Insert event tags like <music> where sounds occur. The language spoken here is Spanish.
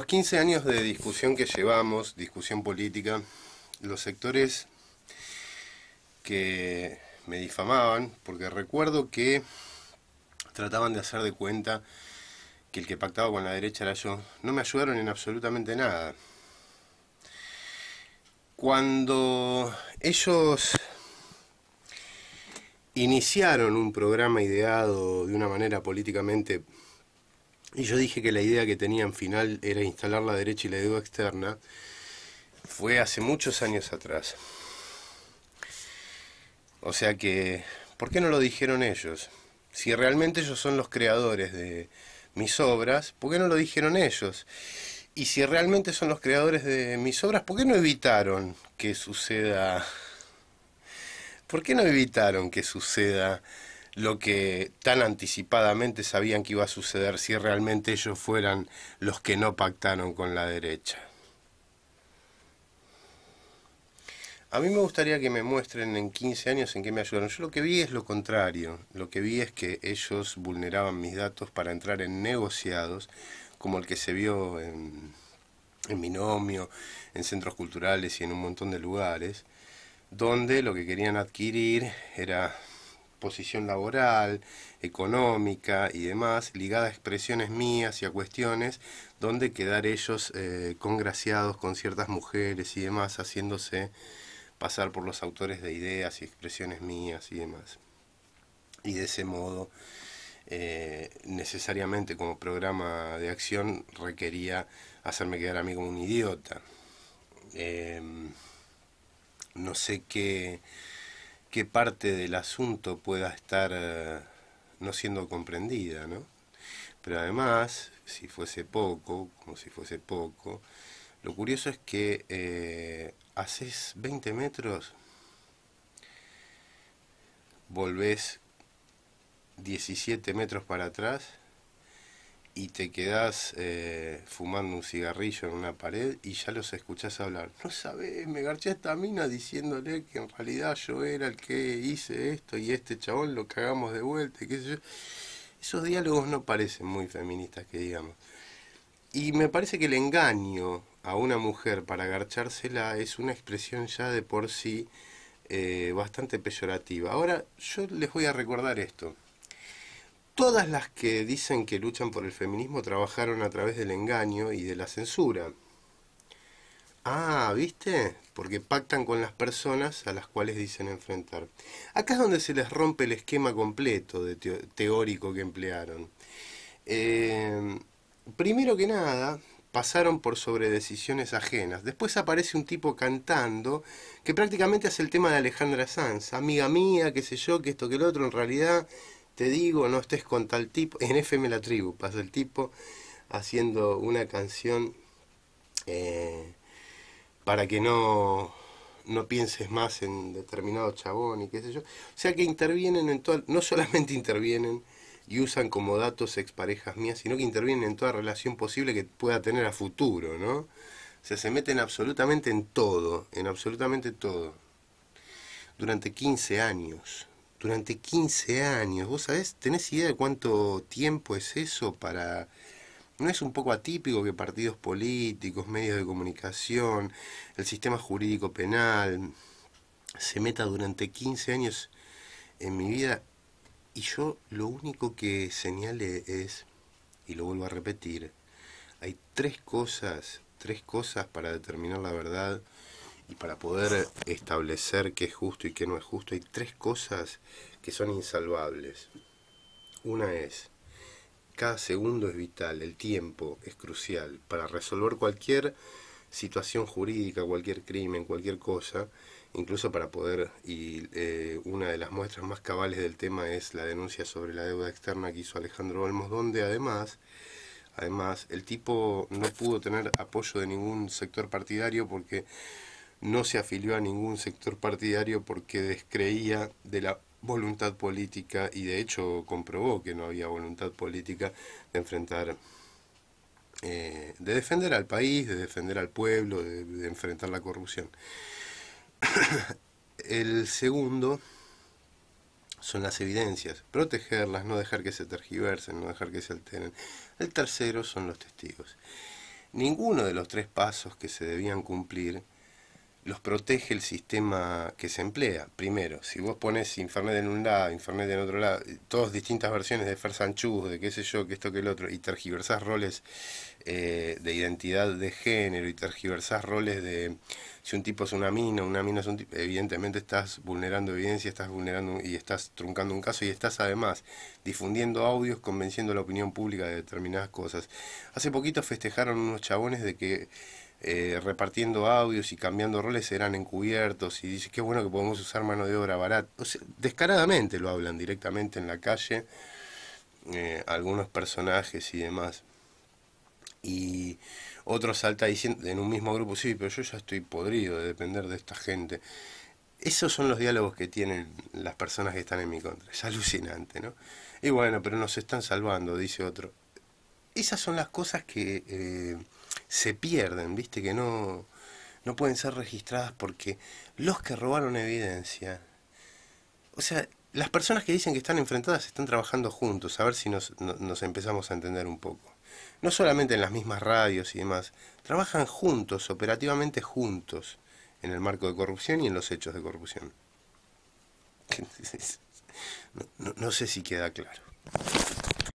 Los 15 años de discusión que llevamos, discusión política, los sectores que me difamaban, porque recuerdo que trataban de hacer de cuenta que el que pactaba con la derecha era yo, no me ayudaron en absolutamente nada. Cuando ellos iniciaron un programa ideado de una manera políticamente y yo dije que la idea que tenía final era instalar la derecha y la deuda externa. Fue hace muchos años atrás. O sea que, ¿por qué no lo dijeron ellos? Si realmente ellos son los creadores de mis obras, ¿por qué no lo dijeron ellos? Y si realmente son los creadores de mis obras, ¿por qué no evitaron que suceda? ¿Por qué no evitaron que suceda lo que tan anticipadamente sabían que iba a suceder si realmente ellos fueran los que no pactaron con la derecha. A mí me gustaría que me muestren en 15 años en qué me ayudaron. Yo lo que vi es lo contrario. Lo que vi es que ellos vulneraban mis datos para entrar en negociados, como el que se vio en, en binomio, en centros culturales y en un montón de lugares, donde lo que querían adquirir era posición laboral, económica y demás, ligada a expresiones mías y a cuestiones donde quedar ellos eh, congraciados con ciertas mujeres y demás, haciéndose pasar por los autores de ideas y expresiones mías y demás. Y de ese modo, eh, necesariamente como programa de acción, requería hacerme quedar a mí como un idiota. Em, no sé qué qué parte del asunto pueda estar eh, no siendo comprendida, ¿no? Pero además, si fuese poco, como si fuese poco, lo curioso es que eh, haces 20 metros, volvés 17 metros para atrás y te quedás eh, fumando un cigarrillo en una pared y ya los escuchás hablar. No sabes me garché esta mina diciéndole que en realidad yo era el que hice esto y este chabón lo cagamos de vuelta, qué sé yo. Esos diálogos no parecen muy feministas, que digamos. Y me parece que el engaño a una mujer para garchársela es una expresión ya de por sí eh, bastante peyorativa. Ahora yo les voy a recordar esto. Todas las que dicen que luchan por el feminismo trabajaron a través del engaño y de la censura. Ah, ¿viste? Porque pactan con las personas a las cuales dicen enfrentar. Acá es donde se les rompe el esquema completo teórico que emplearon. Eh, primero que nada, pasaron por sobre decisiones ajenas. Después aparece un tipo cantando que prácticamente hace el tema de Alejandra Sanz, amiga mía, qué sé yo, que esto, que lo otro, en realidad te digo, no estés con tal tipo, en FM La Tribu, pasa el tipo haciendo una canción eh, para que no, no pienses más en determinado chabón y qué sé yo. O sea que intervienen en todo no solamente <laughs> intervienen y usan como datos exparejas mías, sino que intervienen en toda relación posible que pueda tener a futuro, ¿no? O sea, se meten absolutamente en todo, en absolutamente todo, durante 15 años durante 15 años. ¿Vos sabés? ¿Tenés idea de cuánto tiempo es eso para... ¿No es un poco atípico que partidos políticos, medios de comunicación, el sistema jurídico penal se meta durante 15 años en mi vida? Y yo lo único que señale es, y lo vuelvo a repetir, hay tres cosas, tres cosas para determinar la verdad y para poder establecer qué es justo y qué no es justo, hay tres cosas que son insalvables. Una es, cada segundo es vital, el tiempo es crucial para resolver cualquier situación jurídica, cualquier crimen, cualquier cosa, incluso para poder, y eh, una de las muestras más cabales del tema es la denuncia sobre la deuda externa que hizo Alejandro Olmos, donde además, además, el tipo no pudo tener apoyo de ningún sector partidario porque no se afilió a ningún sector partidario porque descreía de la voluntad política y de hecho comprobó que no había voluntad política de enfrentar, eh, de defender al país, de defender al pueblo, de enfrentar la corrupción. <coughs> El segundo son las evidencias, protegerlas, no dejar que se tergiversen, no dejar que se alteren. El tercero son los testigos. Ninguno de los tres pasos que se debían cumplir los protege el sistema que se emplea. Primero, si vos pones Infernet en un lado, Infernet en otro lado, eh, todas distintas versiones de Fersanchus, de qué sé yo, que esto, que el otro, y tergiversás roles eh, de identidad de género y tergiversás roles de si un tipo es una mina, una mina es un tipo, evidentemente estás vulnerando evidencia, estás vulnerando y estás truncando un caso y estás además difundiendo audios, convenciendo a la opinión pública de determinadas cosas. Hace poquito festejaron unos chabones de que eh, repartiendo audios y cambiando roles eran encubiertos y dice qué bueno que podemos usar mano de obra barata. descaradamente lo hablan directamente en la calle eh, algunos personajes y demás. Y otro salta diciendo en un mismo grupo, sí, pero yo ya estoy podrido de depender de esta gente. Esos son los diálogos que tienen las personas que están en mi contra. Es alucinante, ¿no? Y bueno, pero nos están salvando, dice otro. Esas son las cosas que... Eh, se pierden, viste, que no, no pueden ser registradas porque los que robaron evidencia, o sea, las personas que dicen que están enfrentadas están trabajando juntos, a ver si nos, empezamos a entender un poco. No solamente en las mismas radios y demás, trabajan juntos, operativamente juntos, en el marco de corrupción y en los hechos de corrupción. <laughs> no sé si queda claro.